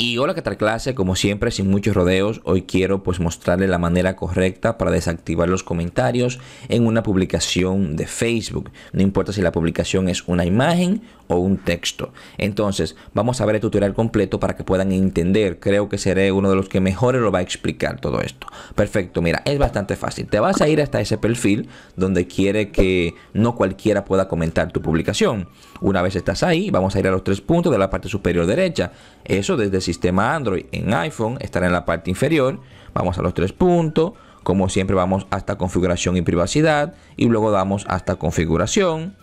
Y hola, ¿qué tal clase? Como siempre, sin muchos rodeos, hoy quiero pues mostrarle la manera correcta para desactivar los comentarios en una publicación de Facebook. No importa si la publicación es una imagen o un texto. Entonces, vamos a ver el tutorial completo para que puedan entender. Creo que seré uno de los que mejor lo va a explicar todo esto. Perfecto, mira, es bastante fácil. Te vas a ir hasta ese perfil donde quiere que no cualquiera pueda comentar tu publicación. Una vez estás ahí, vamos a ir a los tres puntos de la parte superior derecha. Eso desde sistema Android en iPhone estará en la parte inferior. Vamos a los tres puntos. Como siempre vamos hasta configuración y privacidad y luego damos hasta configuración.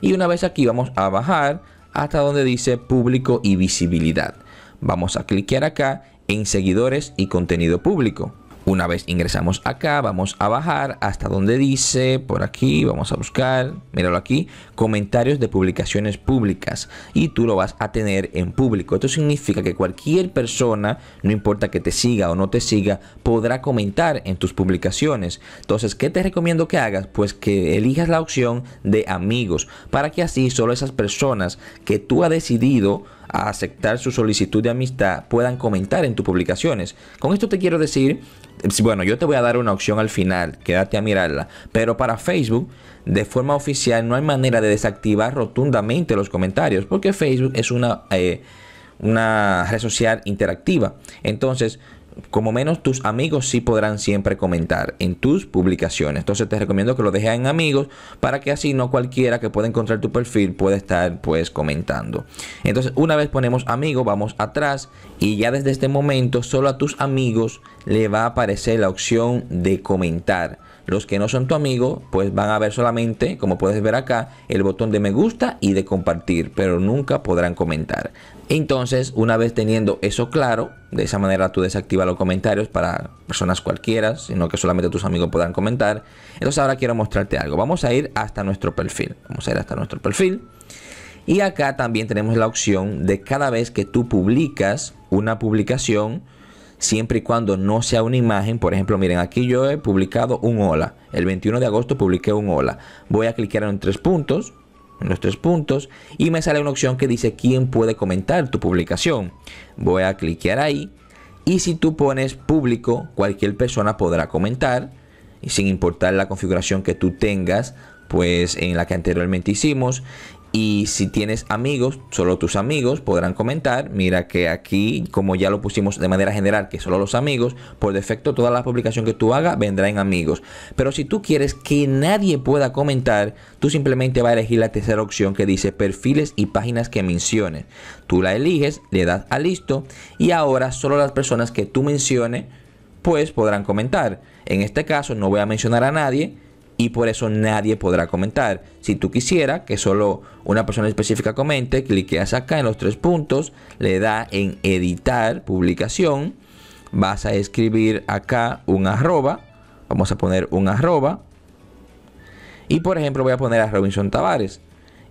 Y una vez aquí vamos a bajar hasta donde dice público y visibilidad. Vamos a cliquear acá en seguidores y contenido público. Una vez ingresamos acá, vamos a bajar hasta donde dice, por aquí, vamos a buscar, míralo aquí, comentarios de publicaciones públicas y tú lo vas a tener en público. Esto significa que cualquier persona, no importa que te siga o no te siga, podrá comentar en tus publicaciones. Entonces, ¿qué te recomiendo que hagas? Pues que elijas la opción de amigos para que así solo esas personas que tú has decidido a aceptar su solicitud de amistad puedan comentar en tus publicaciones. Con esto te quiero decir, bueno, yo te voy a dar una opción al final, quédate a mirarla, pero para Facebook, de forma oficial, no hay manera de desactivar rotundamente los comentarios, porque Facebook es una, eh, una red social interactiva. Entonces, como menos tus amigos sí podrán siempre comentar en tus publicaciones. Entonces te recomiendo que lo dejes en amigos para que así no cualquiera que pueda encontrar tu perfil pueda estar pues comentando. Entonces una vez ponemos amigos vamos atrás y ya desde este momento solo a tus amigos le va a aparecer la opción de comentar. Los que no son tu amigo, pues van a ver solamente, como puedes ver acá, el botón de me gusta y de compartir, pero nunca podrán comentar. Entonces, una vez teniendo eso claro, de esa manera tú desactivas los comentarios para personas cualquiera, sino que solamente tus amigos podrán comentar. Entonces ahora quiero mostrarte algo. Vamos a ir hasta nuestro perfil. Vamos a ir hasta nuestro perfil. Y acá también tenemos la opción de cada vez que tú publicas una publicación, siempre y cuando no sea una imagen. Por ejemplo, miren, aquí yo he publicado un hola. El 21 de agosto publiqué un hola. Voy a clicar en tres puntos, en los tres puntos, y me sale una opción que dice quién puede comentar tu publicación. Voy a cliquear ahí. Y si tú pones público, cualquier persona podrá comentar. Y sin importar la configuración que tú tengas, pues en la que anteriormente hicimos y si tienes amigos, solo tus amigos podrán comentar. Mira que aquí, como ya lo pusimos de manera general, que solo los amigos, por defecto toda la publicación que tú hagas vendrá en amigos. Pero si tú quieres que nadie pueda comentar, tú simplemente vas a elegir la tercera opción que dice perfiles y páginas que menciones. Tú la eliges, le das a listo y ahora solo las personas que tú menciones pues podrán comentar. En este caso no voy a mencionar a nadie, y por eso nadie podrá comentar. Si tú quisieras que solo una persona específica comente, cliqueas acá en los tres puntos, le da en editar publicación, vas a escribir acá un arroba, vamos a poner un arroba, y por ejemplo voy a poner a Robinson Tavares.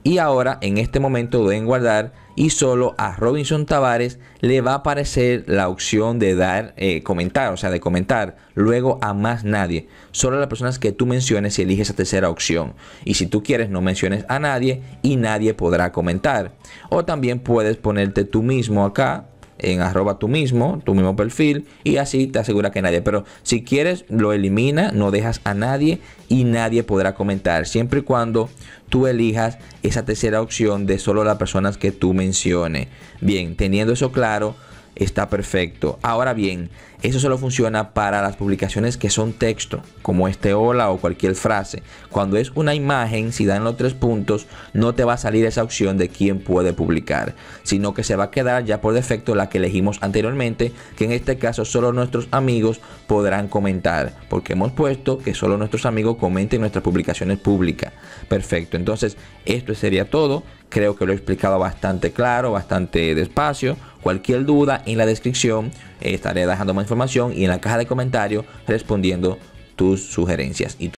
Y ahora, en este momento, deben guardar y solo a Robinson Tavares le va a aparecer la opción de dar eh, comentar, o sea, de comentar luego a más nadie. Solo a las personas que tú menciones y eliges esa tercera opción. Y si tú quieres, no menciones a nadie y nadie podrá comentar. O también puedes ponerte tú mismo acá en arroba tu mismo, tu mismo perfil, y así te asegura que nadie. Pero si quieres, lo elimina, no dejas a nadie y nadie podrá comentar, siempre y cuando tú elijas esa tercera opción de solo las personas que tú menciones. Bien, teniendo eso claro, está perfecto. Ahora bien, eso solo funciona para las publicaciones que son texto, como este hola o cualquier frase. Cuando es una imagen, si dan los tres puntos, no te va a salir esa opción de quién puede publicar, sino que se va a quedar ya por defecto la que elegimos anteriormente, que en este caso solo nuestros amigos podrán comentar, porque hemos puesto que solo nuestros amigos comenten nuestras publicaciones públicas. Perfecto, entonces esto sería todo. Creo que lo he explicado bastante claro, bastante despacio Cualquier duda en la descripción eh, estaré dejando más información y en la caja de comentarios respondiendo tus sugerencias